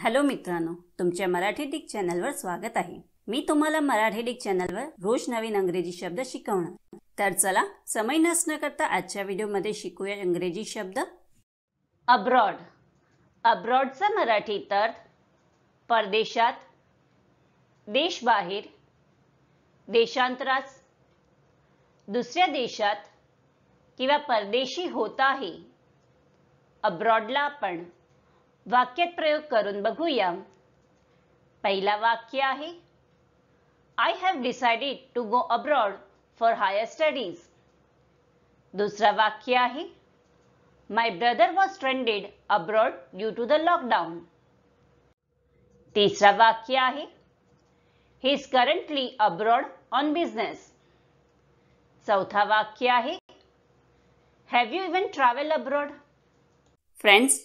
hello मित्रांनो तुमच्या Marathi Dick चॅनलवर स्वागत आहे मी तुम्हाला मराठी डिक चॅनलवर रोज नवीन अंग्रेजी शब्द शिकवणार तर चला समय नसणं करता आजच्या व्हिडिओमध्ये शिकूया इंग्रजी शब्द अब्रॉड अब्रॉडचा मराठी तर परदेशात देशबाहेर देशांतरास दुसऱ्या देशात किंवा परदेशी होत आहे अब्रॉडला आपण वाक्यात प्रयोग करून बघूया पहिला वाक्य आहे I have decided to go abroad for higher studies दुसरा वाक्य आहे my brother was stranded abroad due to the lockdown तिसरा वाक्य आहे he is currently abroad on business चौथा वाक्य आहे have you even travel abroad friends